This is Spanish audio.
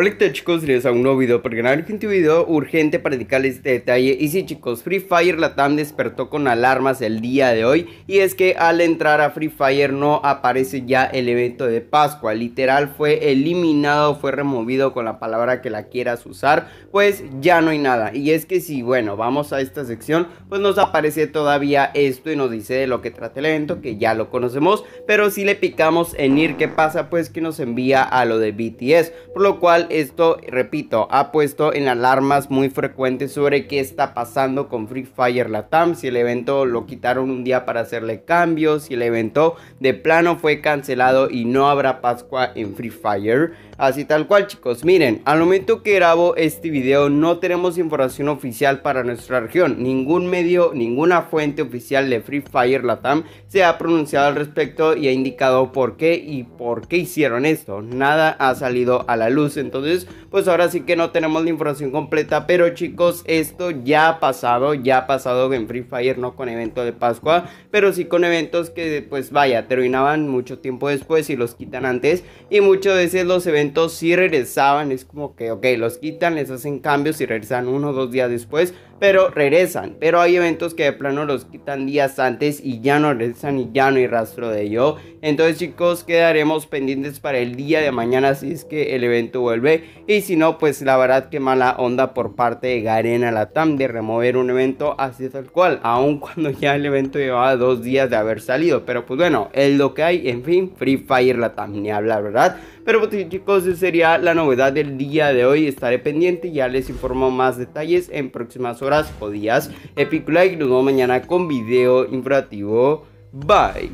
Hola ¿qué tal, chicos, les a un nuevo video por canal gente video urgente para dedicarles este detalle Y sí chicos, Free Fire Latam despertó con alarmas el día de hoy Y es que al entrar a Free Fire no aparece ya el evento de Pascua Literal fue eliminado, fue removido con la palabra que la quieras usar Pues ya no hay nada Y es que si bueno, vamos a esta sección Pues nos aparece todavía esto y nos dice de lo que trata el evento Que ya lo conocemos Pero si le picamos en ir, ¿qué pasa? Pues que nos envía a lo de BTS Por lo cual esto, repito, ha puesto en alarmas muy frecuentes sobre qué está pasando con Free Fire Latam, si el evento lo quitaron un día para hacerle cambios, si el evento de plano fue cancelado y no habrá Pascua en Free Fire. Así tal cual chicos, miren, al momento que grabo este video no tenemos información oficial para nuestra región, ningún medio, ninguna fuente oficial de Free Fire Latam se ha pronunciado al respecto y ha indicado por qué y por qué hicieron esto, nada ha salido a la luz, entonces entonces, pues ahora sí que no tenemos la información completa. Pero chicos, esto ya ha pasado. Ya ha pasado en Free Fire, no con evento de Pascua. Pero sí con eventos que, pues vaya, terminaban mucho tiempo después y los quitan antes. Y muchas veces los eventos sí regresaban. Es como que, ok, los quitan, les hacen cambios y regresan uno o dos días después. Pero regresan. Pero hay eventos que de plano los quitan días antes y ya no regresan y ya no hay rastro de ello. Entonces, chicos, quedaremos pendientes para el día de mañana si es que el evento vuelve. Y si no, pues la verdad que mala onda por parte de Garena Latam de remover un evento así tal cual, aun cuando ya el evento llevaba dos días de haber salido. Pero pues bueno, es lo que hay, en fin, Free Fire Latam, ni hablar, ¿verdad? Pero pues chicos, esa sería la novedad del día de hoy, estaré pendiente, ya les informo más detalles en próximas horas o días. Epic Like, nos vemos mañana con video informativo. Bye.